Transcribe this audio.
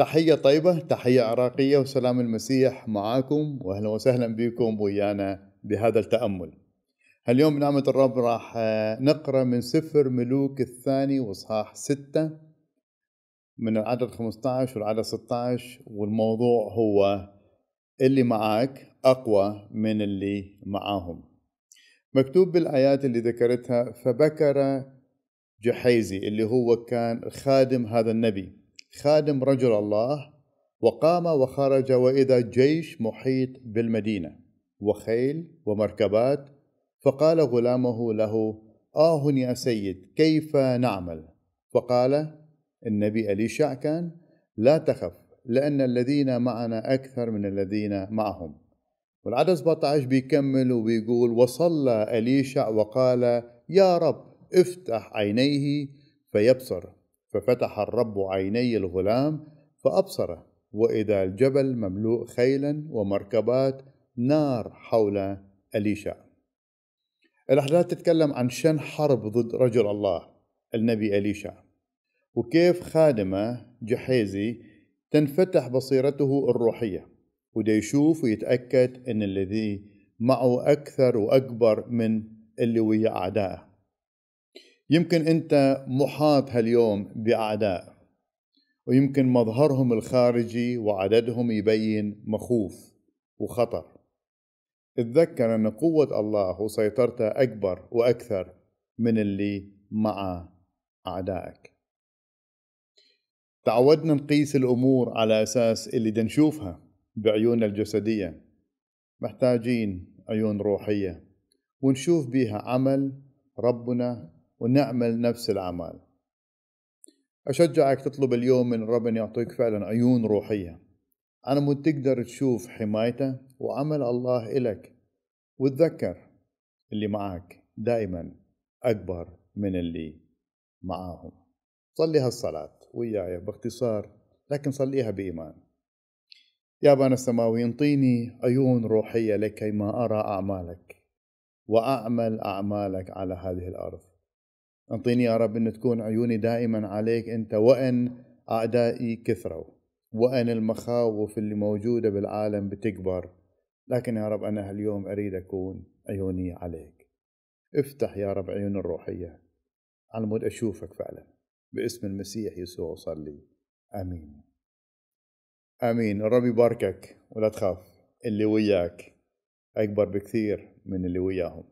تحية طيبة تحية عراقية وسلام المسيح معاكم وأهلا وسهلا بكم ويانا بهذا التأمل اليوم بنعمة الرب راح آه، نقرأ من سفر ملوك الثاني وصحاح ستة من العدد 15 والعدد 16 والموضوع هو اللي معاك أقوى من اللي معاهم مكتوب بالآيات اللي ذكرتها فبكر جحيزي اللي هو كان خادم هذا النبي خادم رجل الله وقام وخرج واذا جيش محيط بالمدينه وخيل ومركبات فقال غلامه له آه يا سيد كيف نعمل فقال النبي أليشع كان لا تخف لأن الذين معنا أكثر من الذين معهم والعدد 17 بيكمل وبيقول وصلى أليشع وقال يا رب افتح عينيه فيبصر ففتح الرب عيني الغلام فأبصره وإذا الجبل مملوء خيلا ومركبات نار حول أليشا الأحداث تتكلم عن شن حرب ضد رجل الله النبي أليشا وكيف خادمه جحيزي تنفتح بصيرته الروحية وده يشوف ويتأكد أن الذي معه أكثر وأكبر من اللي ويا أعدائه يمكن انت محاط هاليوم باعداء ويمكن مظهرهم الخارجي وعددهم يبين مخوف وخطر اتذكر ان قوه الله وسيطرته اكبر واكثر من اللي مع اعدائك تعودنا نقيس الامور على اساس اللي دنشوفها بعيوننا الجسديه محتاجين عيون روحيه ونشوف بيها عمل ربنا ونعمل نفس الأعمال أشجعك تطلب اليوم من أن يعطيك فعلا عيون روحية أنا تقدر تشوف حمايته وعمل الله إلك وتذكر اللي معك دائما أكبر من اللي معاهم صلي هالصلاة وياي باختصار لكن صليها بإيمان يا أبانا السماوي انطيني عيون روحية لكي ما أرى أعمالك وأعمل أعمالك على هذه الأرض انطيني يا رب ان تكون عيوني دائما عليك انت وان اعدائي كثروا وان المخاوف اللي موجوده بالعالم بتكبر لكن يا رب انا هاليوم اريد اكون عيوني عليك افتح يا رب عيون الروحيه على مود اشوفك فعلا باسم المسيح يسوع صلي امين امين الرب يباركك ولا تخاف اللي وياك اكبر بكثير من اللي وياهم